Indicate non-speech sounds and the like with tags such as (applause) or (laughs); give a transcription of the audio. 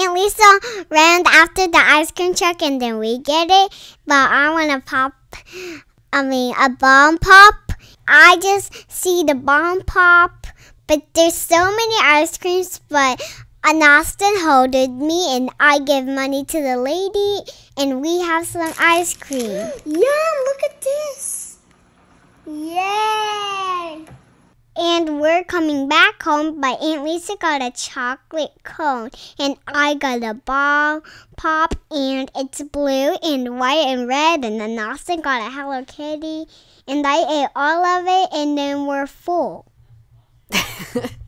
And Lisa ran after the ice cream truck and then we get it. But I want to pop, I mean, a bomb pop. I just see the bomb pop. But there's so many ice creams, but an Austin holded me and I give money to the lady and we have some ice cream. (gasps) Yum, look at and we're coming back home, but Aunt Lisa got a chocolate cone, and I got a ball pop, and it's blue and white and red, and then Austin got a Hello Kitty, and I ate all of it, and then we're full. (laughs)